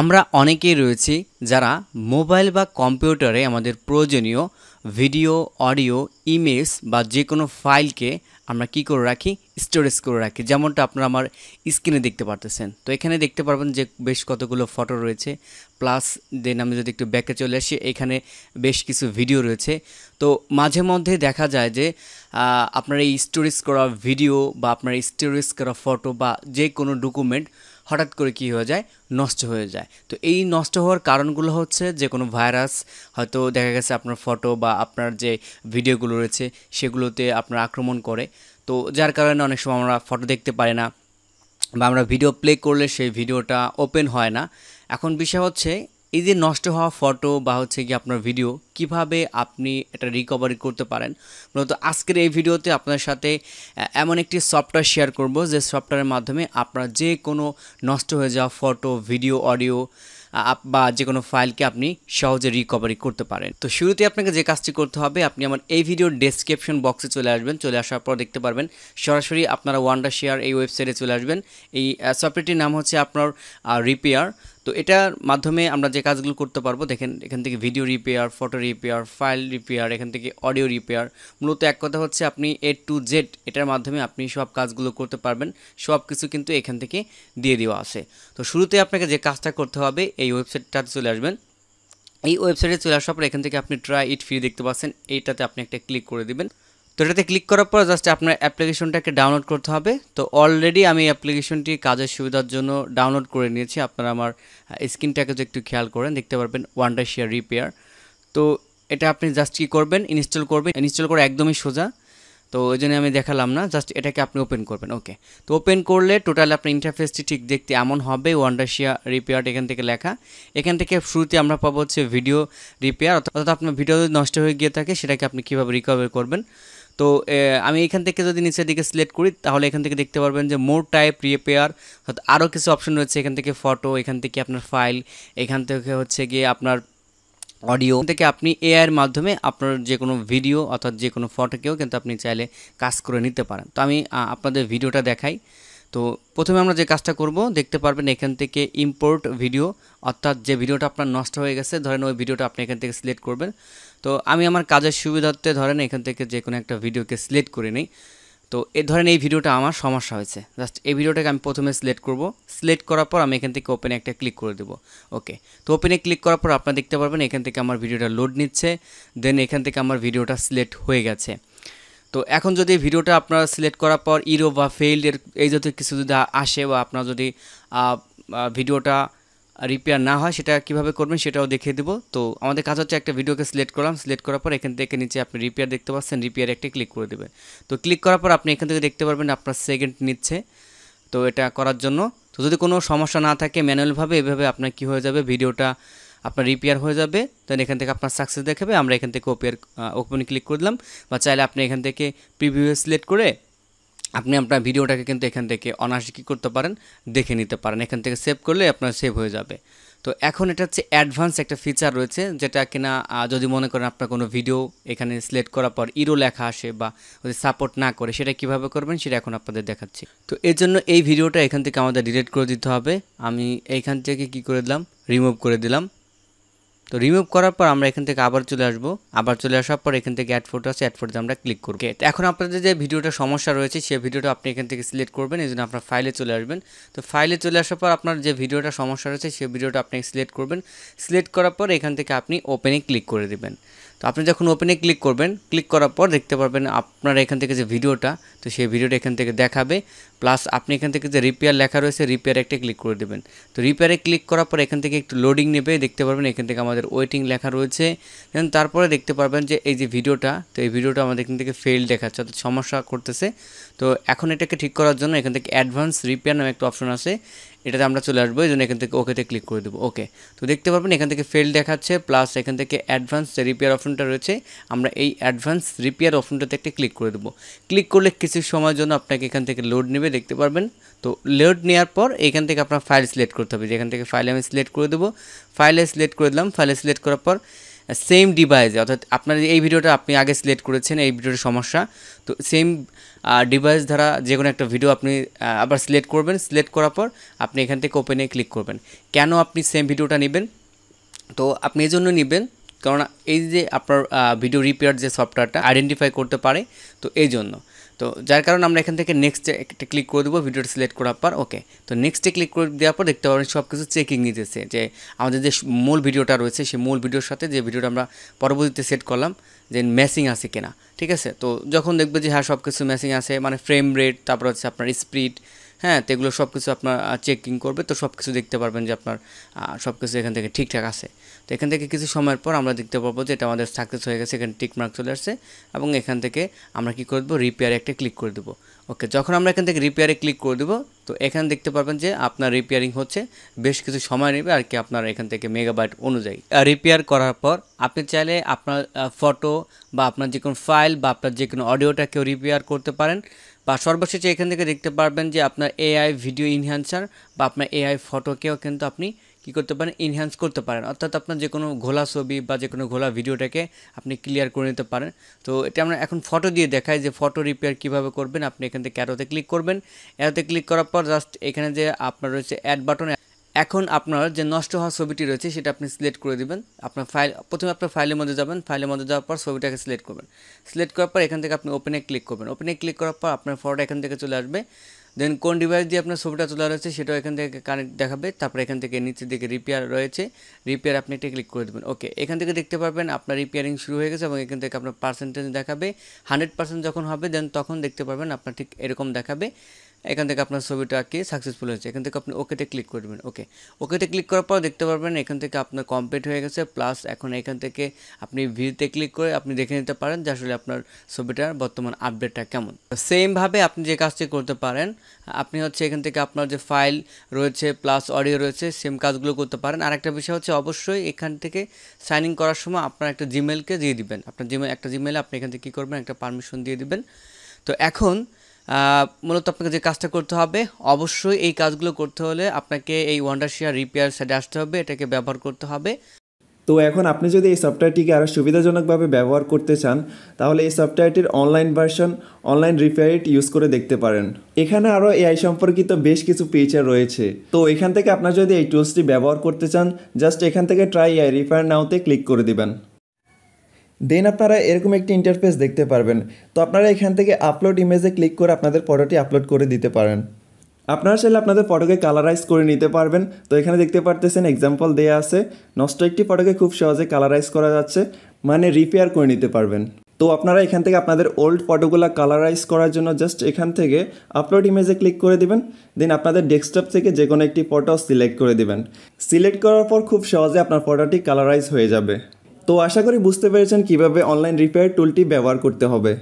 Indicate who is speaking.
Speaker 1: আমরা অনেকেই রয়েছি যারা মোবাইল বা কম্পিউটারে আমাদের প্রয়োজনীয় ভিডিও অডিও ইমেজ বা যে কোনো ফাইলকে আমরা কি করে রাখি স্টোরেজ করে রাখি যেমনটা আপনারা আমার স্ক্রিনে দেখতে পারতেছেন তো এখানে দেখতে পারবেন যে বেশ কতগুলো ফটো রয়েছে প্লাস দেন আমি যদি একটু ব্যাকে চলে আসি এখানে বেশ কিছু ভিডিও রয়েছে তো মাঝে মধ্যে দেখা যায় যে আপনার এই স্টোরেজ করা ভিডিও বা আপনার স্টোরেজ করা ফটো বা যে কোনো ডকুমেন্ট হঠাৎ করে কি হয়ে যায় নষ্ট হয়ে যায় তো এই নষ্ট হওয়ার কারণগুলো হচ্ছে যে কোনো ভাইরাস হয়তো দেখা গেছে আপনার ফটো বা আপনার যে ভিডিওগুলো রয়েছে সেগুলোতে আপনার আক্রমণ করে তো যার কারণে অনেক সময় আমরা ফটো দেখতে পারি না বা আমরা ভিডিও প্লে করলে সেই ভিডিওটা ওপেন হয় না এখন বিষয় হচ্ছে এই যে নষ্ট হওয়া ফটো বা হচ্ছে কি আপনার ভিডিও কিভাবে আপনি এটা রিকভারি করতে পারেন মূলত আজকের এই ভিডিওতে আপনার সাথে এমন একটি সফটওয়্যার শেয়ার করব যে সফটওয়্যারের মাধ্যমে আপনার যে কোনো নষ্ট হয়ে যাওয়া ফটো ভিডিও অডিও বা যে কোনো ফাইলকে আপনি সহজে রিকভারি করতে পারেন তো শুরুতে আপনাকে যে কাজটি করতে হবে আপনি আমার এই ভিডিওর ডেসক্রিপশন বক্সে চলে আসবেন চলে আসার পর দেখতে পারবেন সরাসরি আপনারা ওয়ান্ডার শেয়ার এই ওয়েবসাইটে চলে আসবেন এই সফটওয়্যারটির নাম হচ্ছে আপনার রিপেয়ার তো এটার মাধ্যমে আমরা যে কাজগুলো করতে পারবো দেখেন এখান থেকে video repair photo repair file repair এখান থেকে অডিও রিপেয়ার মূলত এক কথা হচ্ছে আপনি এ টু জেড এটার মাধ্যমে আপনি সব কাজগুলো করতে পারবেন সব কিছু কিন্তু এখান থেকে দিয়ে দেওয়া আছে তো শুরুতে আপনাকে যে কাজটা করতে হবে এই ওয়েবসাইটটাতে চলে আসবেন এই ওয়েবসাইটে চলে আসার পর এখান থেকে আপনি ট্রাই ইট ফ্রি দেখতে পাচ্ছেন এইটাতে আপনি একটা ক্লিক করে দেবেন তো এটাতে ক্লিক করার পর জাস্ট আপনার অ্যাপ্লিকেশনটাকে ডাউনলোড করতে হবে তো অলরেডি আমি অ্যাপ্লিকেশনটি কাজের সুবিধার জন্য ডাউনলোড করে নিয়েছি আপনারা আমার স্ক্রিনটাকে যদি একটু খেয়াল করেন দেখতে পারবেন ওয়ান্ডার শেয়ার রিপেয়ার তো এটা আপনি জাস্ট কী করবেন ইনস্টল করবেন ইনস্টল করে একদমই সোজা তো ওই জন্য আমি দেখালাম না জাস্ট এটাকে আপনি ওপেন করবেন ওকে তো ওপেন করলে টোটাল আপনার ইন্টারফেসটি ঠিক দেখতে এমন হবে ওয়ান্ডারশিয়া রিপেয়ার এখান থেকে লেখা এখান থেকে শুরুতে আমরা পাবো হচ্ছে ভিডিও রিপেয়ার অর্থাৎ আপনার ভিডিও নষ্ট হয়ে গিয়ে থাকে সেটাকে আপনি কীভাবে রিকভার করবেন তো আমি এখান থেকে যদি নিচের দিকে সিলেক্ট করি তাহলে এখান থেকে দেখতে পারবেন যে মোর টাইপ রিপেয়ার আরও কিছু অপশন রয়েছে এখান থেকে ফটো এখান থেকে আপনার ফাইল এখান থেকে হচ্ছে গিয়ে আপনার অডিও থেকে আপনি এআইয়ের মাধ্যমে আপনার যে কোনো ভিডিও অর্থাৎ যে কোনো ফটোকেও কিন্তু আপনি চাইলে কাজ করে নিতে পারেন তো আমি আপনাদের ভিডিওটা দেখাই তো প্রথমে আমরা যে কাজটা করব দেখতে পারবেন এখান থেকে ইম্পোর্ট ভিডিও অর্থাৎ যে ভিডিওটা আপনার নষ্ট হয়ে গেছে ধরেন ওই ভিডিওটা আপনি এখান থেকে সিলেক্ট করবেন তো আমি আমার কাজের সুবিধার্থে ধরেন এখান থেকে যে কোনো একটা ভিডিওকে সিলেক্ট করে নিই তো এ ধরেন এই ভিডিওটা আমার সমস্যা হয়েছে জাস্ট এই ভিডিওটাকে আমি প্রথমে সিলেক্ট করব সিলেক্ট করার পর আমি এখান থেকে ওপেনে একটা ক্লিক করে দেবো ওকে তো ওপেনে ক্লিক করার পর আপনারা দেখতে পারবেন এখান থেকে আমার ভিডিওটা লোড নিচ্ছে দেন এখান থেকে আমার ভিডিওটা সিলেক্ট হয়ে গেছে তো এখন যদি ভিডিওটা আপনারা সিলেক্ট করার পর ইরো বা ফেইল এর এই জাতীয় কিছু যদি আসে বা আপনার যদি ভিডিওটা রিপেয়ার না হয় সেটা কিভাবে করবেন সেটাও দেখিয়ে দেবো তো আমাদের কাজ হচ্ছে একটা ভিডিওকে সিলেক্ট করলাম সিলেক্ট করার পর এখান থেকে নিচে আপনি রিপেয়ার দেখতে পাচ্ছেন রিপেয়ার একটা ক্লিক করে দেবেন তো ক্লিক করার পর আপনি এখান থেকে দেখতে পারবেন আপনার সেকেন্ড নিচ্ছে তো এটা করার জন্য তো যদি কোনো সমস্যা না থাকে ম্যানুয়ালভাবে এভাবে আপনার কি হয়ে যাবে ভিডিওটা আপনার রিপেয়ার হয়ে যাবে দেন এখান থেকে আপনার সাকসেস দেখাবে আমরা এখান থেকে ওপেয়ার ওপেনে ক্লিক করে দিলাম বা চাইলে আপনি এখান থেকে প্রিভিউ সিলেক্ট করে আপনি আপনার ভিডিওটাকে কিন্তু এখান থেকে অনায়াসে কী করতে পারেন দেখে নিতে পারেন এখান থেকে সেভ করলে আপনার সেভ হয়ে যাবে তো এখন এটা হচ্ছে অ্যাডভান্স একটা ফিচার রয়েছে যেটা কিনা যদি মনে করেন আপনার কোনো ভিডিও এখানে সিলেক্ট করার পর ইরো লেখা আসে বা যদি সাপোর্ট না করে সেটা কিভাবে করবেন সেটা এখন আপনাদের দেখাচ্ছি তো এর জন্য এই ভিডিওটা এখান থেকে আমাদের ডিলিট করে দিতে হবে আমি এইখান থেকে কি করে দিলাম রিমুভ করে দিলাম তো রিমুভ করার পর আমরা এখান থেকে আবার চলে আসবো আবার চলে আসার পর এখান থেকে অ্যাড ফটো আছে অ্যাড ফটোতে আমরা ক্লিক করবো তো এখন আপনাদের যে ভিডিওটা সমস্যা রয়েছে সেই ভিডিওটা আপনি এখান থেকে সিলেক্ট করবেন এই জন্য আপনার ফাইলে চলে আসবেন তো ফাইলে চলে আসার পর আপনার যে ভিডিওটা সমস্যা রয়েছে সেই ভিডিওটা আপনি সিলেক্ট করবেন সিলেক্ট করার পর এখান থেকে আপনি ওপেনে ক্লিক করে দেবেন তো আপনি যখন ওপেনে ক্লিক করবেন ক্লিক করার পর দেখতে পারবেন আপনার এখান থেকে যে ভিডিওটা তো সেই ভিডিওটা এখান থেকে দেখাবে প্লাস আপনি এখান থেকে যে রিপেয়ার লেখা রয়েছে রিপেয়ার একটা ক্লিক করে দেবেন তো রিপেয়ারে ক্লিক করার পর এখান থেকে একটু লোডিং নেবে দেখতে পারবেন এখান থেকে আমাদের ওয়েটিং লেখা রয়েছে দেন তারপরে দেখতে পারবেন যে এই যে ভিডিওটা তো এই ভিডিওটা আমাদের এখান থেকে ফেল দেখাচ্ছে অর্থাৎ সমস্যা করতেছে তো এখন এটাকে ঠিক করার জন্য এখান থেকে অ্যাডভান্স রিপেয়ার নামে একটা অপশন আছে এটাতে আমরা চলে আসবো এই জন্য এখান থেকে ওকেতে ক্লিক করে দেবো ওকে তো দেখতে পারবেন এখান থেকে ফেল দেখাচ্ছে প্লাস এখান থেকে অ্যাডভান্স যে রিপেয়ার অপশনটা রয়েছে আমরা এই অ্যাডভান্স রিপেয়ার অপশনটাতে একটা ক্লিক করে দেবো ক্লিক করলে কিছু সময়ের জন্য আপনাকে এখান থেকে লোড নেবে দেখতে পারবেন তো লোড নেওয়ার পর এখান থেকে আপনার ফাইল সিলেক্ট করতে হবে যেখান থেকে ফাইল আমি সিলেক্ট করে দেবো ফাইলে সিলেক্ট করে দিলাম ফাইলে সিলেক্ট করার পর সেম ডিভাইসে অর্থাৎ আপনার এই ভিডিওটা আপনি আগে সিলেক্ট করেছেন এই ভিডিওর সমস্যা তো সেম ডিভাইস দ্বারা যে কোনো একটা ভিডিও আপনি আবার সিলেক্ট করবেন সিলেক্ট করার পর আপনি এখান থেকে ওপেনে ক্লিক করবেন কেন আপনি সেম ভিডিওটা নেবেন তো আপনি এই জন্য নেবেন কারণ এই যে আপনার ভিডিও রিপেয়ার যে সফটওয়্যারটা আইডেন্টিফাই করতে পারে তো এই জন্য তো যার কারণে আমরা এখান থেকে নেক্সটে একটা ক্লিক করে দেবো ভিডিওটা সিলেক্ট করার পর ওকে তো নেক্সটে ক্লিক করে দেওয়ার পর দেখতে পাবেন সব কিছু চেকিং নিতেছে যে আমাদের যে মূল ভিডিওটা রয়েছে সেই মূল ভিডিওর সাথে যে ভিডিওটা আমরা পরবর্তীতে সেট করলাম যে ম্যাসিং আছে কিনা ঠিক আছে তো যখন দেখবে যে হ্যাঁ সব কিছু ম্যাসিং আছে মানে ফ্রেম রেট তারপর হচ্ছে আপনার স্পিড হ্যাঁ তো এগুলো সব কিছু আপনার চেকিং করবে তো সব কিছু দেখতে পারবেন যে আপনার সব কিছু এখান থেকে ঠিকঠাক আছে তো এখান থেকে কিছু সময়ের পর আমরা দেখতে পাবো যে এটা আমাদের সাকসেস হয়ে গেছে এখানে টিক মার্ক চলে আসছে এবং এখান থেকে আমরা কি দেবো রিপেয়ারে একটা ক্লিক করে দেবো ওকে যখন আমরা এখান থেকে রিপেয়ারে ক্লিক করে দেবো তো এখানে দেখতে পারবেন যে আপনার রিপেয়ারিং হচ্ছে বেশ কিছু সময় নেবে আর কি আপনার এখান থেকে মেগাবাইট অনুযায়ী রিপেয়ার করার পর আপনি চাইলে আপনার ফটো বা আপনার যে কোনো ফাইল বা আপনার যে কোনো অডিওটাকেও রিপেয়ার করতে পারেন বা সর্বশেষে এখান থেকে দেখতে পারবেন যে আপনার এআই ভিডিও ইনহ্যান্সার বা আপনার এআই ফটোকেও কিন্তু আপনি কি করতে পারেন ইনহ্যান্স করতে পারেন অর্থাৎ আপনার যে কোনো ঘোলা ছবি বা যে কোনো ঘোলা ভিডিওটাকে আপনি ক্লিয়ার করে নিতে পারেন তো এটা আমরা এখন ফটো দিয়ে দেখাই যে ফটো রিপেয়ার কীভাবে করবেন আপনি এখান থেকে অ্যারোতে ক্লিক করবেন অ্যারোতে ক্লিক করার পর জাস্ট এখানে যে আপনার রয়েছে অ্যাড বাটন এখন আপনার যে নষ্ট হওয়া ছবিটি রয়েছে সেটা আপনি সিলেক্ট করে দেবেন আপনার ফাইল প্রথমে আপনার ফাইলের মধ্যে যাবেন ফাইলের মধ্যে যাওয়ার পর ছবিটাকে সিলেক্ট করবেন সিলেক্ট করার পর এখান থেকে আপনি ওপেনে ক্লিক করবেন ওপেনে ক্লিক করার পর আপনার ফটোটা এখান থেকে চলে আসবে দেন কোন ডিভাইস দিয়ে আপনার ছবিটা তোলা রয়েছে সেটাও এখান থেকে কানেক্ট দেখাবে তারপরে এখান থেকে নিচের দিকে রিপেয়ার রয়েছে রিপেয়ার আপনি এটা ক্লিক করে দেবেন ওকে এখান থেকে দেখতে পারবেন আপনার রিপেয়ারিং শুরু হয়ে গেছে এবং এখান থেকে আপনার পার্সেন্টেজ দেখাবে হান্ড্রেড পার্সেন্ট যখন হবে দেন তখন দেখতে পারবেন আপনার ঠিক এরকম দেখাবে এখান থেকে আপনার ছবিটা কি সাকসেসফুল হয়েছে এখান থেকে আপনি ওকেতে ক্লিক করবেন ওকে ওকেতে ক্লিক করার পর দেখতে পারবেন এখান থেকে আপনার কমপ্লিট হয়ে গেছে প্লাস এখন এখান থেকে আপনি ভিউতে ক্লিক করে আপনি দেখে নিতে পারেন যে আসলে আপনার ছবিটার বর্তমান আপডেটটা কেমন সেমভাবে আপনি যে কাজটি করতে পারেন আপনি হচ্ছে এখান থেকে আপনার যে ফাইল রয়েছে প্লাস অডিও রয়েছে সেম কাজগুলো করতে পারেন আর একটা বিষয় হচ্ছে অবশ্যই এখান থেকে সাইন ইন করার সময় আপনার একটা জিমেলকে দিয়ে দিবেন আপনার জিমেল একটা জিমেলে আপনি এখান থেকে কী করবেন একটা পারমিশন দিয়ে দিবেন তো এখন মূলত আপনাকে যে কাজটা করতে হবে অবশ্যই এই কাজগুলো করতে হলে আপনাকে এই ওয়ান্ডার শেয়ার রিপেয়ার সাইডে আসতে হবে এটাকে ব্যবহার করতে হবে
Speaker 2: তো এখন আপনি যদি এই সফটওয়্যারটিকে আরও সুবিধাজনকভাবে ব্যবহার করতে চান তাহলে এই সফটওয়্যারটির online version online Repairit use করে দেখতে পারেন এখানে আরও এআই সম্পর্কিত বেশ কিছু ফিচার রয়েছে তো এখান থেকে আপনার যদি এই টুলসটি ব্যবহার করতে চান জাস্ট এখান থেকে ট্রাই এআই রিফায়ার নাওতে ক্লিক করে দিবেন দেন আপনারা এরকম একটি ইন্টারফেস দেখতে পারবেন তো আপনারা এখান থেকে আপলোড ইমেজে ক্লিক করে আপনাদের ফটোটি আপলোড করে দিতে পারেন আপনারা চাইলে আপনাদের ফটোকে কালারাইজ করে নিতে পারবেন তো এখানে দেখতে পারতেছেন এক্সাম্পল দেয়া আছে নষ্ট একটি ফটোকে খুব সহজে কালারাইজ করা যাচ্ছে মানে রিপেয়ার করে নিতে পারবেন তো আপনারা এখান থেকে আপনাদের ওল্ড ফটোগুলো কালারাইজ করার জন্য জাস্ট এখান থেকে আপলোড ইমেজে ক্লিক করে দিবেন দেন আপনাদের ডেস্কটপ থেকে যে কোনো একটি ফটো সিলেক্ট করে দিবেন সিলেক্ট করার পর খুব সহজে আপনার ফটোটি কালারাইজ হয়ে যাবে তো আশা করি বুঝতে পেরেছেন কিভাবে অনলাইন রিপেয়ার টুলটি ব্যবহার করতে হবে